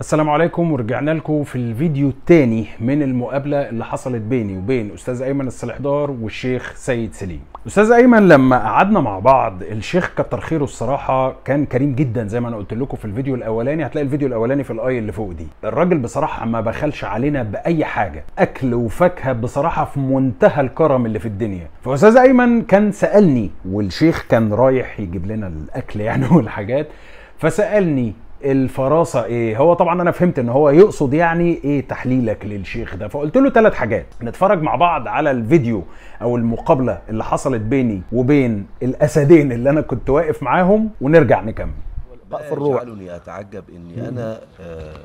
السلام عليكم ورجعنا لكم في الفيديو الثاني من المقابله اللي حصلت بيني وبين استاذ ايمن السلحدار والشيخ سيد سليم استاذ ايمن لما قعدنا مع بعض الشيخ كتر خيره الصراحه كان كريم جدا زي ما انا قلت لكم في الفيديو الاولاني هتلاقي الفيديو الاولاني في الاي اللي فوق دي الراجل بصراحه ما بخلش علينا باي حاجه اكل وفاكهه بصراحه في منتهى الكرم اللي في الدنيا فاستاذ ايمن كان سالني والشيخ كان رايح يجيب لنا الاكل يعني والحاجات فسالني الفراسه ايه هو طبعا انا فهمت ان هو يقصد يعني ايه تحليلك للشيخ ده فقلت له ثلاث حاجات نتفرج مع بعض على الفيديو او المقابله اللي حصلت بيني وبين الاسدين اللي انا كنت واقف معاهم ونرجع نكمل في الروح اتعجب اني انا آه،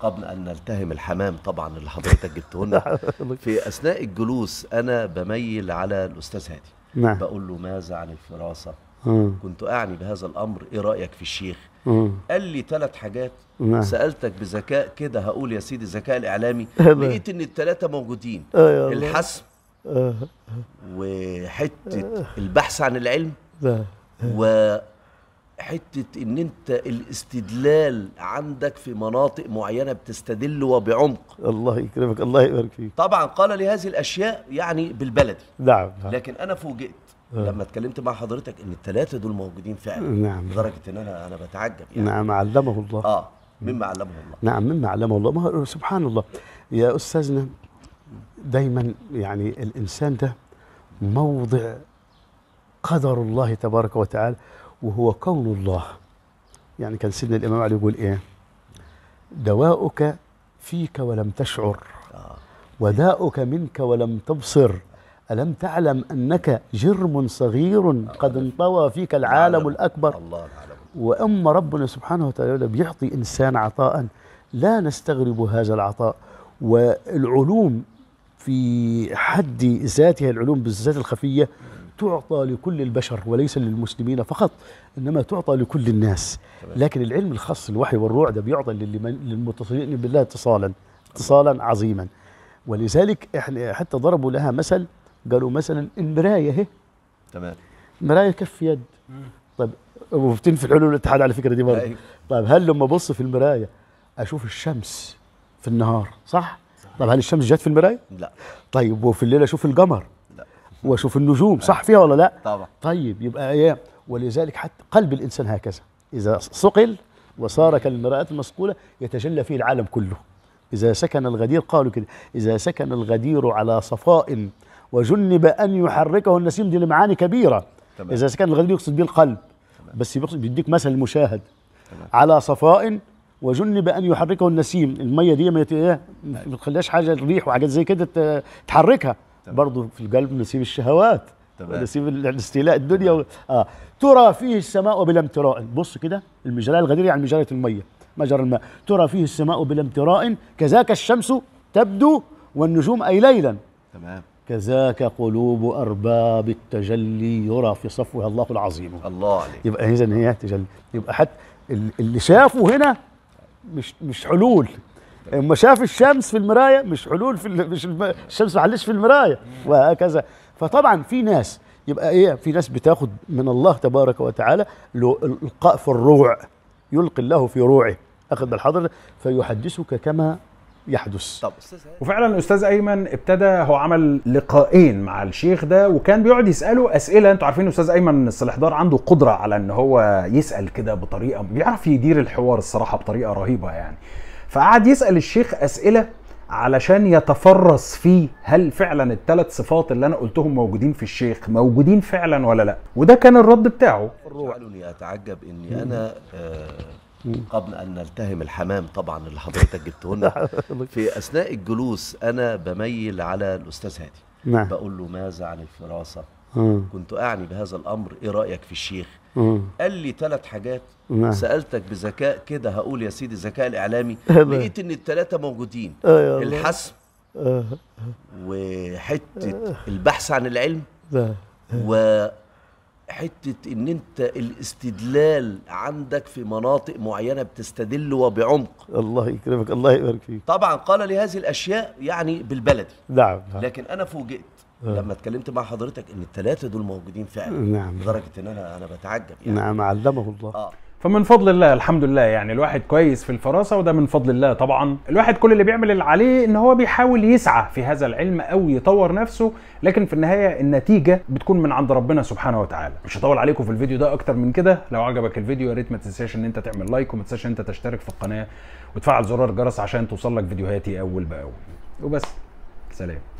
قبل ان نلتهم الحمام طبعا اللي حضرتك جبته لنا في اثناء الجلوس انا بميل على الاستاذ هادي نعم بقول له ماذا عن الفراسه كنت اعني بهذا الامر ايه رايك في الشيخ قال لي ثلاث حاجات نعم. سالتك بذكاء كده هقول يا سيدي الذكاء الاعلامي أيوة. لقيت ان الثلاثه موجودين أيوة. الحسم أيوة. وحته البحث عن العلم نعم. وحته ان انت الاستدلال عندك في مناطق معينه بتستدل وبعمق الله يكرمك الله يبارك فيك طبعا قال لي هذه الاشياء يعني بالبلدي نعم لكن انا فوجئت آه. لما اتكلمت مع حضرتك ان الثلاثه دول موجودين فعلا نعم لدرجه ان انا انا بتعجب يعني نعم علمه الله اه مما علمه الله نعم مما علمه الله ما سبحان الله يا استاذنا دايما يعني الانسان ده موضع قدر الله تبارك وتعالى وهو كون الله يعني كان سيدنا الامام علي يقول ايه دواؤك فيك ولم تشعر آه. وداؤك منك ولم تبصر ألم تعلم أنك جرم صغير قد انطوى فيك العالم الأكبر الله وأما ربنا سبحانه وتعالى بيعطي إنسان عطاء لا نستغرب هذا العطاء والعلوم في حد ذاتها العلوم بالذات الخفية تعطى لكل البشر وليس للمسلمين فقط إنما تعطى لكل الناس لكن العلم الخاص الوحي والروع ده بيعطى للمتصلين بالله اتصالا اتصالا عظيما ولذلك احنا حتى ضربوا لها مثل قالوا مثلا المرايه اهي تمام مرايه كف يد طيب وبتنفي الحلول الاتحاد على فكره دي برضه أيوه. طيب هل لما ابص في المرايه اشوف الشمس في النهار صح؟ صح. طيب هل الشمس جت في المرايه؟ لا طيب وفي الليل اشوف القمر لا واشوف النجوم صح فيها ولا لا؟ طبعا طيب يبقى ايام ولذلك حتى قلب الانسان هكذا اذا صقل وصار كالمراه المصقوله يتجلى فيه العالم كله اذا سكن الغدير قالوا كده اذا سكن الغدير على صفاء وجنب أن يحركه النسيم دي لمعاني كبيرة تمام. إذا كان الغدير يقصد به القلب بس بيديك مثل المشاهد تمام. على صفاء وجنب ان يحركه النسيم الميه دي ما ايه ما حاجه الريح وحاجات زي كده تحركها برضه في القلب نسيم الشهوات نسيم الاستيلاء الدنيا و... اه ترى فيه السماء بلا امتراء بص كده المجرى الغدير يعني مجرى الميه مجرى الماء ترى فيه السماء بلا امتراء كذاك الشمس تبدو والنجوم اي ليلا تمام كذاك قلوب أرباب التجلي يرى في صفوها الله العظيم الله عليك يبقى إذا هي تجلي يبقى حتى اللي شافه هنا مش مش حلول اما شاف الشمس في المرايه مش حلول في مش الشمس ما في المرايه وهكذا فطبعا في ناس يبقى ايه في ناس بتاخد من الله تبارك وتعالى القاء في الروع يلقي الله في روعه اخذ بالحضر فيحدثك كما يحدث طب وفعلا الاستاذ ايمن ابتدى هو عمل لقاءين مع الشيخ ده وكان بيقعد يساله اسئله انتوا عارفين الاستاذ ايمن دار عنده قدره على ان هو يسال كده بطريقه بيعرف يدير الحوار الصراحه بطريقه رهيبه يعني فقعد يسال الشيخ اسئله علشان يتفرس فيه هل فعلا الثلاث صفات اللي انا قلتهم موجودين في الشيخ موجودين فعلا ولا لا وده كان الرد بتاعه جعلني اتعجب اني انا آه قبل ان نلتهم الحمام طبعا اللي حضرتك جبته لنا في اثناء الجلوس انا بميل على الاستاذ هادي نعم. بقول له ماذا عن الفراسه مم. آه. كنت اعني بهذا الامر ايه رايك في الشيخ مم. آه. قال لي ثلاث حاجات نعم. سالتك بذكاء كده هقول يا سيدي الذكاء الاعلامي نعم. لقيت ان الثلاثه موجودين آه، الحسم وحته البحث عن العلم و حته ان انت الاستدلال عندك في مناطق معينه بتستدل وبعمق الله يكرمك الله يبارك فيك طبعا قال لي هذه الاشياء يعني بالبلدي نعم, نعم. لكن انا فوجئت أه. لما اتكلمت مع حضرتك ان الثلاثه دول موجودين فعلا نعم لدرجه ان انا انا بتعجب يعني نعم علمه الله آه. فمن فضل الله الحمد لله يعني الواحد كويس في الفراسه وده من فضل الله طبعا الواحد كل اللي بيعمل اللي عليه ان هو بيحاول يسعى في هذا العلم او يطور نفسه لكن في النهايه النتيجه بتكون من عند ربنا سبحانه وتعالى مش هطول عليكم في الفيديو ده اكتر من كده لو عجبك الفيديو يا ريت ما تنساش ان انت تعمل لايك وما تنساش ان انت تشترك في القناه وتفعل زرار الجرس عشان توصل لك فيديوهاتي اول باول وبس سلام